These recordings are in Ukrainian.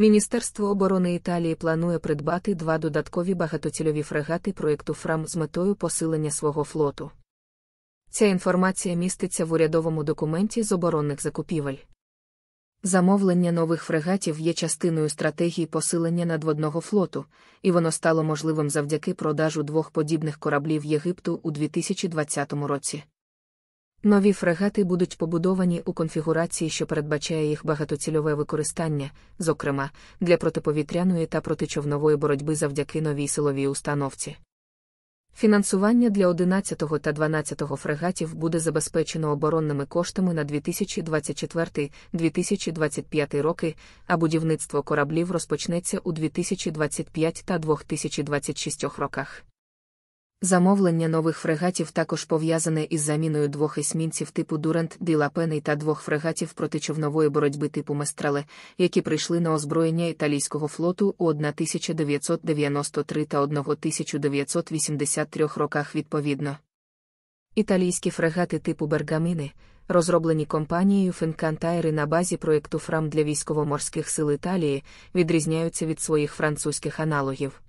Міністерство оборони Італії планує придбати два додаткові багатоцільові фрегати проєкту ФРАМ з метою посилення свого флоту. Ця інформація міститься в урядовому документі з оборонних закупівель. Замовлення нових фрегатів є частиною стратегії посилення надводного флоту, і воно стало можливим завдяки продажу двох подібних кораблів Єгипту у 2020 році. Нові фрегати будуть побудовані у конфігурації, що передбачає їх багатоцільове використання, зокрема, для протиповітряної та протичовнової боротьби завдяки новій силовій установці. Фінансування для 11 та 12 фрегатів буде забезпечено оборонними коштами на 2024-2025 роки, а будівництво кораблів розпочнеться у 2025 та 2026 роках. Замовлення нових фрегатів також пов'язане із заміною двох есмінців типу Дурент Ділапений та двох фрегатів протичовнової боротьби типу Местрале, які прийшли на озброєння італійського флоту у 1993 та 1983 роках відповідно. Італійські фрегати типу Бергаміни, розроблені компанією Фінкантайри на базі проєкту Фрам для військово-морських сил Італії, відрізняються від своїх французьких аналогів.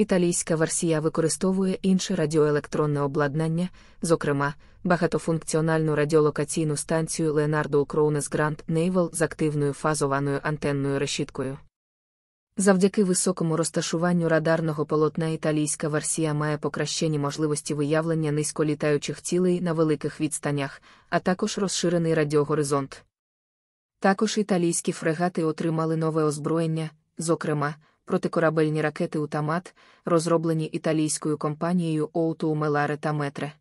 Італійська варсія використовує інше радіоелектронне обладнання, зокрема, багатофункціональну радіолокаційну станцію Леонардо Кроунес Гранд Нейвел з активною фазованою антенною решіткою. Завдяки високому розташуванню радарного полотна італійська варсія має покращені можливості виявлення низьколітаючих цілей на великих відстанях, а також розширений радіогоризонт. Також італійські фрегати отримали нове озброєння, зокрема, протикорабельні ракети Утамат, розроблені італійською компанією Оуту Меларе та Метре.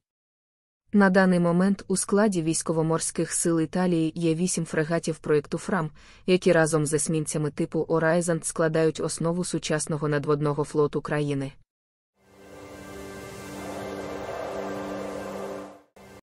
На даний момент у складі військово-морських сил Італії є вісім фрегатів проєкту ФРАМ, які разом з есмінцями типу Орайзант складають основу сучасного надводного флоту країни.